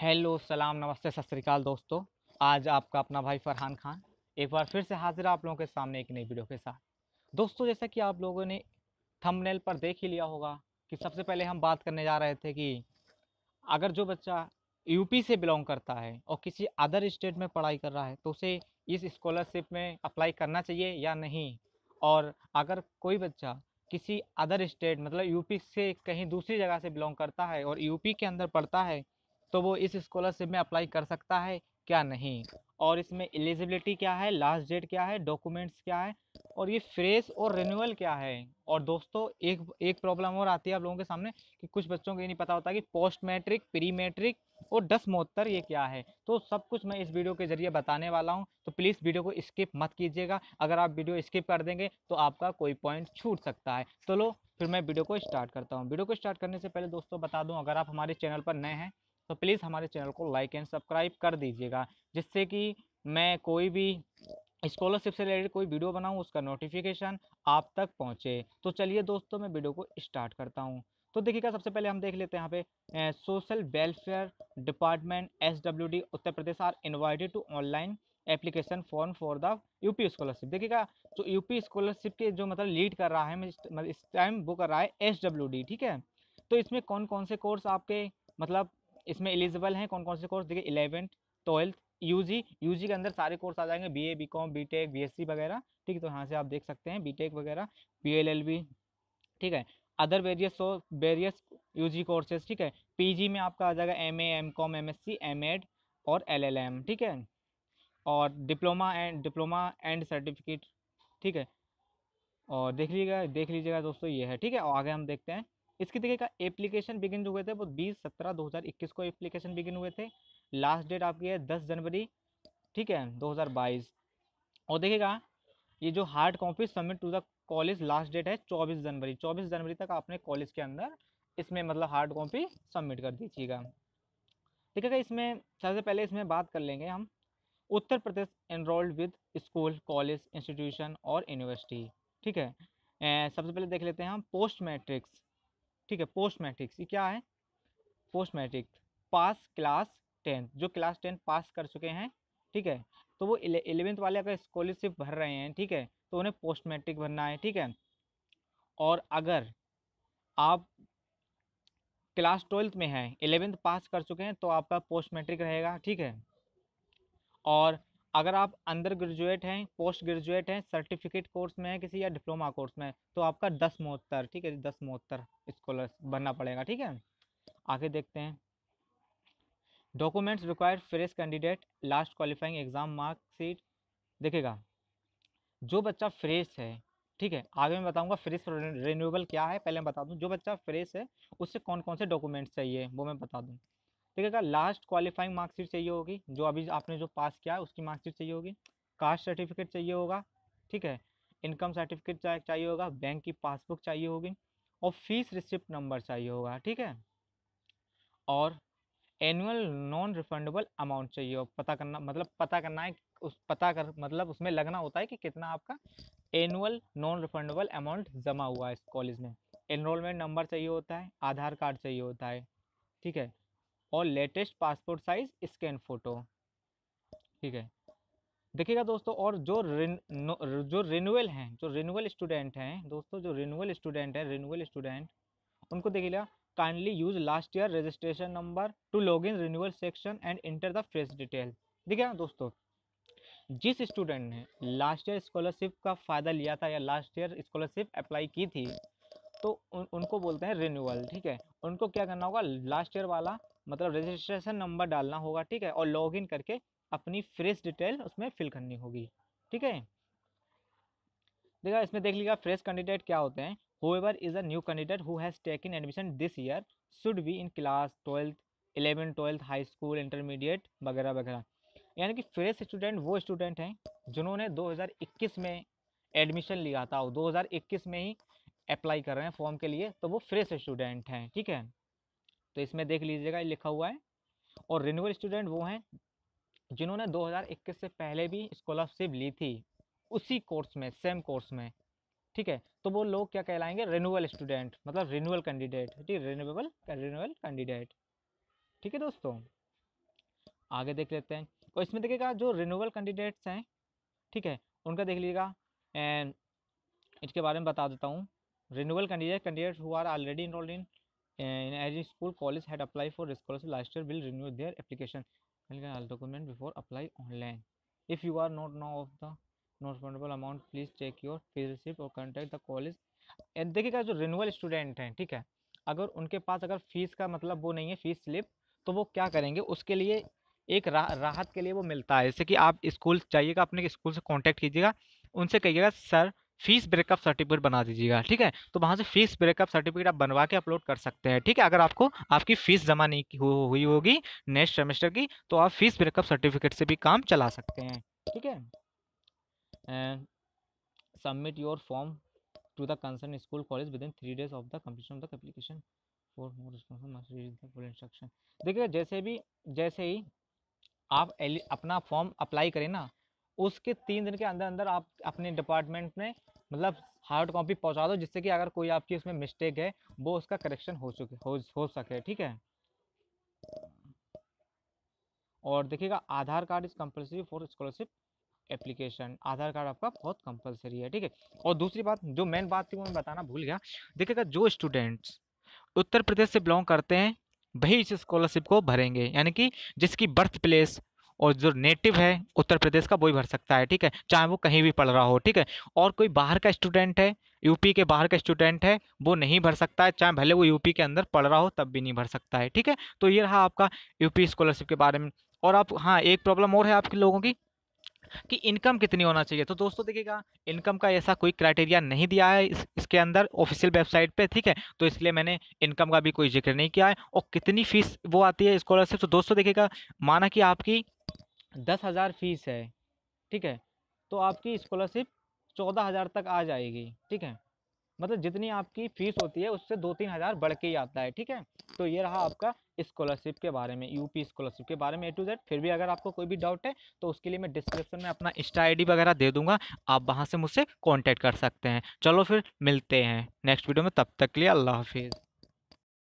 hello सलाम नमस्ते सत श्रीकाल दोस्तों आज आपका अपना भाई फरहान खान एक बार फिर से हाजिर आप लोगों के सामने एक नई वीडियो के साथ दोस्तों जैसा कि आप लोगों ने थंबनेल पर देख ही लिया होगा कि सबसे पहले हम बात करने जा रहे थे कि अगर जो बच्चा यूपी से बिलोंग करता है और किसी अदर स्टेट में पढ़ाई कर रहा है तो उसे इस स्कॉलरशिप में अप्लाई करना चाहिए या नहीं और अगर कोई बच्चा किसी अदर स्टेट मतलब यूपी से कहीं दूसरी जगह से बिलोंग करता है और यूपी के अंदर पढ़ता है तो वो इस स्कॉलरशिप में अप्लाई कर सकता है क्या नहीं और इसमें एलिजिबिलिटी क्या है लास्ट डेट क्या है डॉक्यूमेंट्स क्या है और ये फ्रेश और रिन्यूअल क्या है और दोस्तों एक एक प्रॉब्लम और आती है आप लोगों के सामने कि कुछ बच्चों को ये नहीं पता होता कि पोस्ट मैट्रिक प्री मैट्रिक और दस मोहत्तर ये क्या है तो सब कुछ मैं इस वीडियो के जरिए बताने वाला हूँ तो प्लीज़ वीडियो को स्किप मत कीजिएगा अगर आप वीडियो स्किप कर देंगे तो आपका कोई पॉइंट छूट सकता है चलो तो फिर मैं वीडियो को स्टार्ट करता हूँ वीडियो को स्टार्ट करने से पहले दोस्तों बता दूँ अगर आप हमारे चैनल पर नए हैं तो प्लीज़ हमारे चैनल को लाइक एंड सब्सक्राइब कर दीजिएगा जिससे कि मैं कोई भी स्कॉलरशिप से रिलेटेड कोई वीडियो बनाऊँ उसका नोटिफिकेशन आप तक पहुँचे तो चलिए दोस्तों मैं वीडियो को स्टार्ट करता हूँ तो देखिएगा सबसे पहले हम देख लेते हैं यहाँ पे सोशल वेलफेयर डिपार्टमेंट एस Uttar Pradesh are invited to online application form for the UP scholarship देखिएगा जो यूपी स्कॉलरशिप के जो मतलब लीड कर रहा है मतलब इस टाइम वो कर रहा है एस ठीक है तो इसमें कौन कौन से कोर्स आपके मतलब इसमें एलिजिबल हैं कौन कौन से कोर्स देखिए इलेवेंथ ट्वेल्थ यूजी यूजी के अंदर सारे कोर्स आ जाएंगे बीए बीकॉम बीटेक बीएससी वगैरह ठीक है तो यहाँ से आप देख सकते हैं बीटेक वगैरह बीएलएलबी ठीक है other various various UG courses ठीक है पीजी में आपका आ जाएगा एमए एमकॉम एमएससी एमएड और एलएलएम ठीक है और diploma and diploma and certificate ठीक है और देख लीजिएगा देख लीजिएगा दोस्तों ये है ठीक है और आगे हम देखते हैं इसकी देखिएगा एप्लीकेशन बिगिन हुए थे वो बीस सत्रह दो हज़ार इक्कीस को एप्लीकेशन बिगिन हुए थे लास्ट डेट आपकी है दस जनवरी ठीक है दो हज़ार बाईस और देखिएगा ये जो hard copy submit to the college last date है चौबीस जनवरी चौबीस जनवरी तक आपने कॉलेज के अंदर इसमें मतलब हार्ड कॉपी सबमिट कर दीजिएगा ठीक है इसमें सबसे पहले इसमें बात कर लेंगे हम Uttar Pradesh enrolled with school college institution और यूनिवर्सिटी ठीक है सबसे पहले देख लेते हैं हम पोस्ट मैट्रिक्स ठीक है पोस्ट मैट्रिक्स ये क्या है post matric pass class tenth जो क्लास टेंथ पास कर चुके हैं ठीक है तो वो इलेवेंथ वाले अगर स्कॉलरशिप भर रहे हैं ठीक है तो उन्हें पोस्ट मैट्रिक भरना है ठीक है और अगर आप क्लास ट्वेल्थ में हैं इलेवेंथ पास कर चुके हैं तो आपका पोस्ट मैट्रिक रहेगा ठीक है और अगर आप अंडर ग्रेजुएट हैं पोस्ट ग्रेजुएट हैं सर्टिफिकेट कोर्स में हैं किसी या डिप्लोमा कोर्स में तो आपका दस मोहत्तर ठीक है दस मोहत्तर स्कॉलर बनना पड़ेगा ठीक है आगे देखते हैं documents required fresh candidate last qualifying exam marksheet देखेगा जो बच्चा फ्रेश है ठीक है आगे मैं बताऊंगा फ्रेश रिन्यूएबल क्या है पहले मैं बता दूं जो बच्चा फ्रेश है उससे कौन कौन से डॉक्यूमेंट्स चाहिए वो मैं बता दूं देखिएगा लास्ट क्वालिफाइंग मार्कशीट चाहिए होगी जो अभी आपने जो पास किया है उसकी मार्कशीट चाहिए होगी कास्ट सर्टिफिकेट चाहिए होगा ठीक है इनकम सर्टिफिकेट चाहिए होगा बैंक की पासबुक चाहिए होगी और फीस रिसिप्ट नंबर चाहिए होगा ठीक है और एनुअल नॉन रिफंडेबल अमाउंट चाहिए हो पता करना मतलब पता करना है उस पता कर मतलब उसमें लगना होता है कि कितना आपका एनुअल नॉन रिफंडेबल अमाउंट जमा हुआ है इस कॉलेज में एनरोलमेंट नंबर चाहिए होता है आधार कार्ड चाहिए होता है ठीक है और latest passport size scan photo ठीक है देखिएगा दोस्तों और जो रिन जो रिन्यूअल हैं जो रिन्यूअल स्टूडेंट हैं दोस्तों जो रिन्यूअल स्टूडेंट हैं रिन्यूअल स्टूडेंट उनको देखिएगा kindly use last year registration number to log in renewal section and enter the fresh detail देखिए दोस्तों जिस स्टूडेंट ने लास्ट ईयर स्कॉलरशिप का फ़ायदा लिया था या लास्ट ईयर स्कॉलरशिप अप्लाई की थी तो उन, उनको बोलते हैं रिन्यूअल ठीक है उनको क्या करना होगा लास्ट ईयर वाला मतलब रजिस्ट्रेशन नंबर डालना होगा ठीक है और इन करके अपनी फ्रेश डिटेल उसमें फिल करनी होगी ठीक है देखा इसमें देख लीजिएगा फ्रेश कैंडिडेट क्या होते हैं whoever is a new candidate who take in admission this year should be in class twelfth eleven twelfth high school intermediate वगैरह वगैरह यानी कि फ्रेश स्टूडेंट वो स्टूडेंट हैं जिन्होंने 2021 में एडमिशन लिया था और दो में ही अप्लाई कर रहे हैं फॉर्म के लिए तो वो फ्रेश स्टूडेंट हैं ठीक है तो इसमें देख लीजिएगा लिखा हुआ है और रिन्यूअल स्टूडेंट वो हैं जिन्होंने 2021 से पहले भी स्कॉलरशिप ली थी उसी कोर्स में सेम कोर्स में ठीक है तो वो लोग क्या कहलाएंगे रिन्यूअल स्टूडेंट मतलब रिन्यूअल कैंडिडेट ठीक रिन्यूएबल रिन्यूअल कैंडिडेट ठीक है दोस्तों आगे देख लेते हैं और इसमें देखिएगा जो रिन्यूअल कैंडिडेट्स हैं ठीक है उनका देख लीजिएगा एंड इसके बारे में बता देता हूँ renewal candidate candidates who are already enrolled in in any school college had applied for scholarship last year will renew their application will get all document before apply online if you are not know of the not refundable amount please check your fee receipt और contact the college देखिएगा जो renewal student हैं ठीक है अगर उनके पास अगर fees का मतलब वो नहीं है फीस स्लिप तो वो क्या करेंगे उसके लिए एक रा, राहत के लिए वो मिलता है जैसे कि आप स्कूल जाइएगा अपने स्कूल से कांटेक्ट कीजिएगा उनसे कहिएगा सर फीस ब्रेकअप सर्टिफिकेट बना दीजिएगा ठीक है तो वहाँ से फीस ब्रेकअप सर्टिफिकेट आप बनवा के अपलोड कर सकते हैं ठीक है अगर आपको आपकी फीस जमा नहीं हो, हुई होगी नेक्स्ट सेमेस्टर की तो आप फीस ब्रेकअप सर्टिफिकेट से भी काम चला सकते हैं ठीक है submit your form to the concern school college within three days of the completion of the application for more responsible instruction देखिए जैसे भी जैसे ही आप अपना फॉर्म अप्लाई करें ना उसके तीन दिन के अंदर अंदर आप अपने डिपार्टमेंट में मतलब हार्ड कॉपी पहुंचा दो जिससे कि अगर कोई आपकी उसमें मिस्टेक है वो उसका करेक्शन हो चुके हो हो सके ठीक है और देखिएगा Aadhaar card is compulsory for scholarship application Aadhaar card आपका बहुत कंपलसरी है ठीक है और दूसरी बात जो मेन बात थी वो मैं बताना भूल गया देखिएगा जो स्टूडेंट्स उत्तर प्रदेश से बिलोंग करते हैं वही इस स्कॉलरशिप को भरेंगे यानी कि जिसकी बर्थ प्लेस और जो नेटिव है उत्तर प्रदेश का ही भर सकता है ठीक है चाहे वो कहीं भी पढ़ रहा हो ठीक है और कोई बाहर का स्टूडेंट है यूपी के बाहर का स्टूडेंट है वो नहीं भर सकता है चाहे भले वो यूपी के अंदर पढ़ रहा हो तब भी नहीं भर सकता है ठीक है तो ये रहा आपका यूपी स्कॉलरशिप के बारे में और आप हाँ एक प्रॉब्लम और है आपके लोगों की कि इनकम कितनी होना चाहिए तो दोस्तों देखिएगा इनकम का ऐसा कोई क्राइटेरिया नहीं दिया है इस, इसके अंदर ऑफिशियल वेबसाइट पे ठीक है तो इसलिए मैंने इनकम का भी कोई जिक्र नहीं किया है और कितनी फीस वो आती है स्कॉलरशिप तो दोस्तों देखिएगा माना कि आपकी दस हज़ार फीस है ठीक है तो आपकी स्कॉलरशिप चौदह हज़ार तक आ जाएगी ठीक है मतलब जितनी आपकी फ़ीस होती है उससे दो तीन हज़ार बढ़ के ही आता है ठीक है तो ये रहा आपका स्कॉलरशिप के बारे में यूपी स्कॉलरशिप के बारे में ए टू जेड फिर भी अगर आपको कोई भी डाउट है तो उसके लिए मैं डिस्क्रिप्शन में अपना इंस्टा आई वगैरह दे दूँगा आप वहाँ से मुझसे कॉन्टैक्ट कर सकते हैं चलो फिर मिलते हैं नेक्स्ट वीडियो में तब तक के लिए अल्लाह हाफिज़